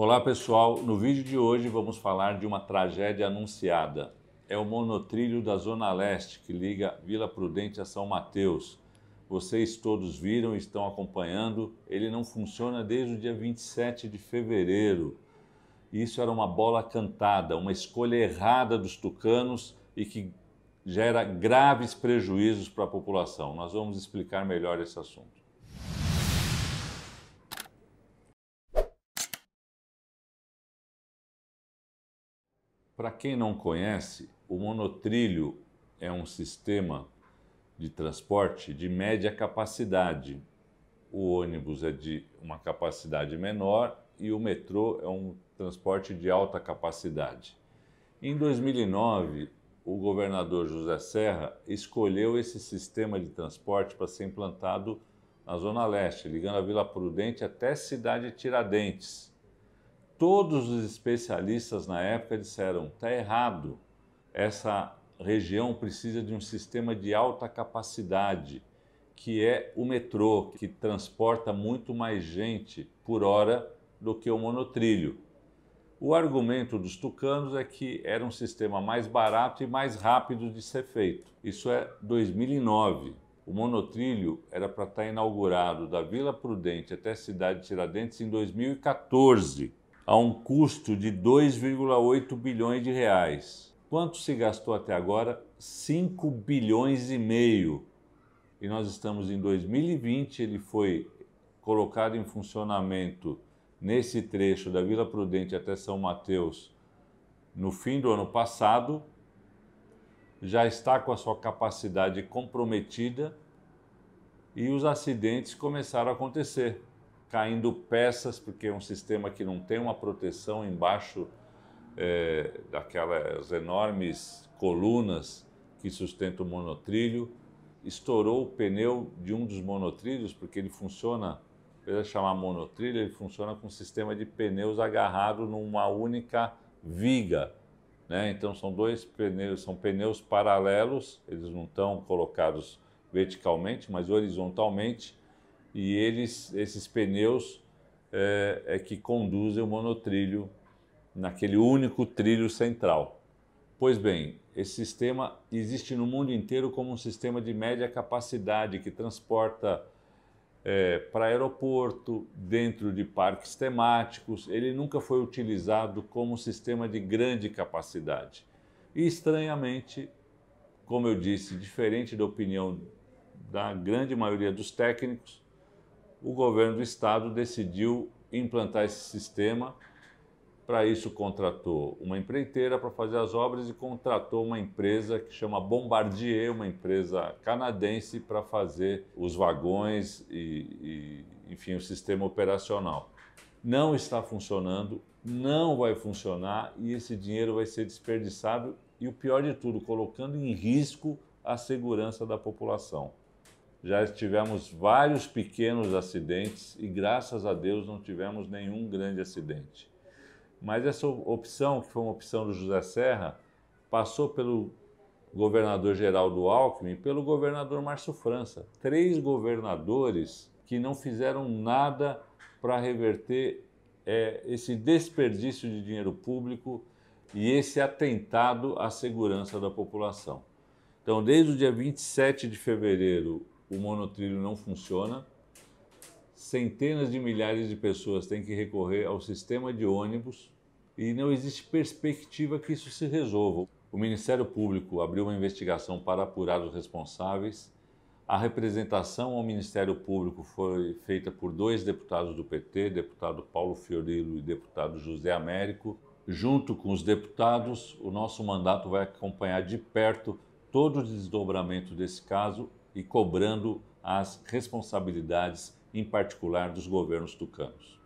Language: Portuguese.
Olá pessoal, no vídeo de hoje vamos falar de uma tragédia anunciada. É o monotrilho da Zona Leste que liga Vila Prudente a São Mateus. Vocês todos viram e estão acompanhando, ele não funciona desde o dia 27 de fevereiro. Isso era uma bola cantada, uma escolha errada dos tucanos e que gera graves prejuízos para a população. Nós vamos explicar melhor esse assunto. Para quem não conhece, o monotrilho é um sistema de transporte de média capacidade. O ônibus é de uma capacidade menor e o metrô é um transporte de alta capacidade. Em 2009, o governador José Serra escolheu esse sistema de transporte para ser implantado na Zona Leste, ligando a Vila Prudente até Cidade Tiradentes. Todos os especialistas na época disseram: está errado, essa região precisa de um sistema de alta capacidade, que é o metrô, que transporta muito mais gente por hora do que o monotrilho. O argumento dos tucanos é que era um sistema mais barato e mais rápido de ser feito. Isso é 2009. O monotrilho era para estar tá inaugurado da Vila Prudente até a cidade de Tiradentes em 2014 a um custo de 2,8 bilhões de reais. Quanto se gastou até agora? 5 bilhões e meio. E nós estamos em 2020, ele foi colocado em funcionamento nesse trecho da Vila Prudente até São Mateus no fim do ano passado, já está com a sua capacidade comprometida e os acidentes começaram a acontecer caindo peças, porque é um sistema que não tem uma proteção embaixo é, daquelas enormes colunas que sustentam o monotrilho. Estourou o pneu de um dos monotrilhos, porque ele funciona, apesar de chamar monotrilho, ele funciona com um sistema de pneus agarrado numa única viga. Né? Então são dois pneus, são pneus paralelos, eles não estão colocados verticalmente, mas horizontalmente, e eles, esses pneus é, é que conduzem o monotrilho naquele único trilho central. Pois bem, esse sistema existe no mundo inteiro como um sistema de média capacidade que transporta é, para aeroporto, dentro de parques temáticos. Ele nunca foi utilizado como um sistema de grande capacidade. E estranhamente, como eu disse, diferente da opinião da grande maioria dos técnicos, o governo do estado decidiu implantar esse sistema. Para isso, contratou uma empreiteira para fazer as obras e contratou uma empresa que chama Bombardier, uma empresa canadense, para fazer os vagões e, e, enfim, o sistema operacional. Não está funcionando, não vai funcionar e esse dinheiro vai ser desperdiçado e, o pior de tudo, colocando em risco a segurança da população já tivemos vários pequenos acidentes e graças a Deus não tivemos nenhum grande acidente. Mas essa opção, que foi uma opção do José Serra, passou pelo governador Geraldo Alckmin e pelo governador Márcio França. Três governadores que não fizeram nada para reverter é, esse desperdício de dinheiro público e esse atentado à segurança da população. Então, desde o dia 27 de fevereiro o monotrilho não funciona. Centenas de milhares de pessoas têm que recorrer ao sistema de ônibus e não existe perspectiva que isso se resolva. O Ministério Público abriu uma investigação para apurar os responsáveis. A representação ao Ministério Público foi feita por dois deputados do PT, deputado Paulo Fiorilo e deputado José Américo. Junto com os deputados, o nosso mandato vai acompanhar de perto todo o desdobramento desse caso e cobrando as responsabilidades, em particular, dos governos tucanos.